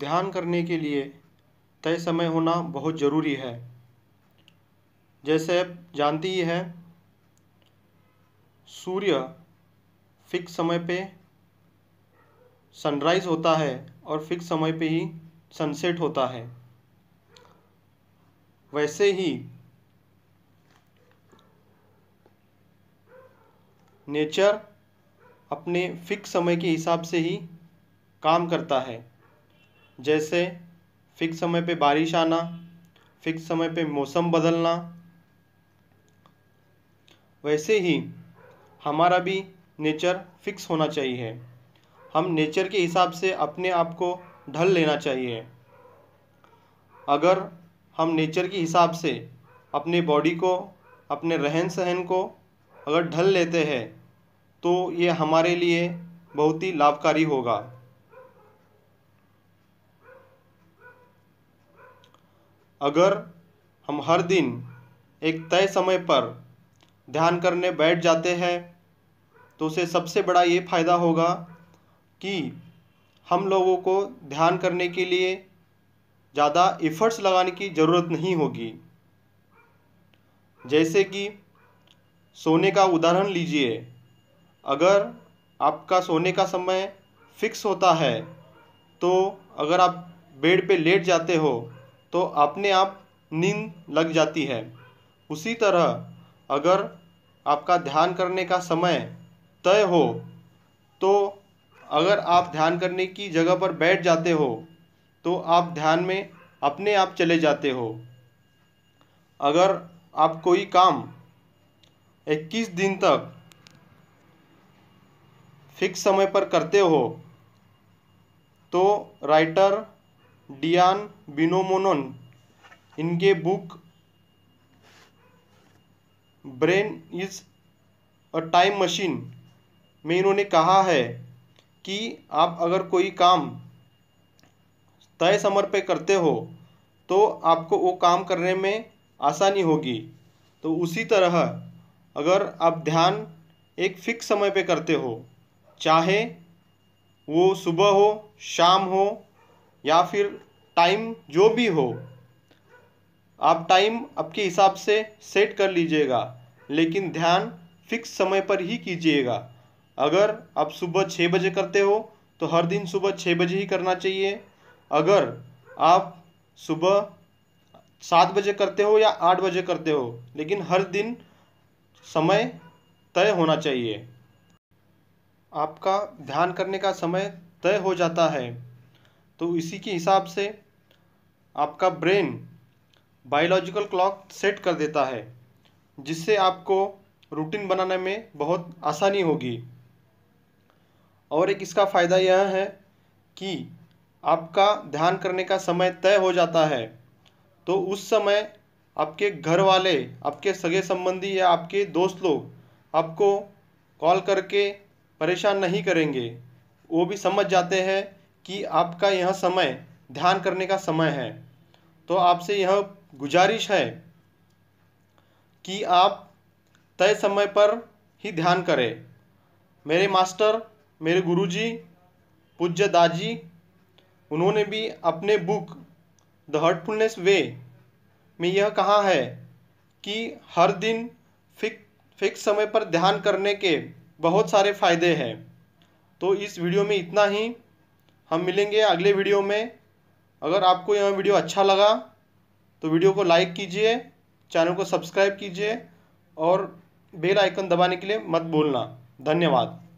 ध्यान करने के लिए तय समय होना बहुत ज़रूरी है जैसे आप जानती ही है सूर्य फिक्स समय पे सनराइज़ होता है और फिक्स समय पे ही सनसेट होता है वैसे ही नेचर अपने फिक्स समय के हिसाब से ही काम करता है जैसे फिक्स समय पे बारिश आना फिक्स समय पे मौसम बदलना वैसे ही हमारा भी नेचर फिक्स होना चाहिए हम नेचर के हिसाब से अपने आप को ढल लेना चाहिए अगर हम नेचर के हिसाब से अपने बॉडी को अपने रहन सहन को अगर ढल लेते हैं तो ये हमारे लिए बहुत ही लाभकारी होगा अगर हम हर दिन एक तय समय पर ध्यान करने बैठ जाते हैं तो उसे सबसे बड़ा ये फ़ायदा होगा कि हम लोगों को ध्यान करने के लिए ज़्यादा एफर्ट्स लगाने की ज़रूरत नहीं होगी जैसे कि सोने का उदाहरण लीजिए अगर आपका सोने का समय फिक्स होता है तो अगर आप बेड पे लेट जाते हो तो अपने आप नींद लग जाती है उसी तरह अगर आपका ध्यान करने का समय तय हो तो अगर आप ध्यान करने की जगह पर बैठ जाते हो तो आप ध्यान में अपने आप चले जाते हो अगर आप कोई काम 21 दिन तक फिक्स समय पर करते हो तो राइटर डियान बिनोमोनन इनके book brain is a time machine में इन्होंने कहा है कि आप अगर कोई काम तय समय पे करते हो तो आपको वो काम करने में आसानी होगी तो उसी तरह अगर आप ध्यान एक फिक्स समय पे करते हो चाहे वो सुबह हो शाम हो या फिर टाइम जो भी हो आप टाइम आपके हिसाब से सेट कर लीजिएगा लेकिन ध्यान फिक्स समय पर ही कीजिएगा अगर आप सुबह छः बजे करते हो तो हर दिन सुबह छः बजे ही करना चाहिए अगर आप सुबह सात बजे करते हो या आठ बजे करते हो लेकिन हर दिन समय तय होना चाहिए आपका ध्यान करने का समय तय हो जाता है तो इसी के हिसाब से आपका ब्रेन बायोलॉजिकल क्लॉक सेट कर देता है जिससे आपको रूटीन बनाने में बहुत आसानी होगी और एक इसका फ़ायदा यह है कि आपका ध्यान करने का समय तय हो जाता है तो उस समय आपके घर वाले आपके सगे संबंधी या आपके दोस्त लोग आपको कॉल करके परेशान नहीं करेंगे वो भी समझ जाते हैं कि आपका यह समय ध्यान करने का समय है तो आपसे यह गुजारिश है कि आप तय समय पर ही ध्यान करें मेरे मास्टर मेरे गुरुजी पूज्य दाजी उन्होंने भी अपने बुक द हर्टफुलनेस वे में यह कहा है कि हर दिन फिक फिक्स समय पर ध्यान करने के बहुत सारे फ़ायदे हैं तो इस वीडियो में इतना ही हम मिलेंगे अगले वीडियो में अगर आपको यह वीडियो अच्छा लगा तो वीडियो को लाइक कीजिए चैनल को सब्सक्राइब कीजिए और बेल आइकन दबाने के लिए मत भूलना धन्यवाद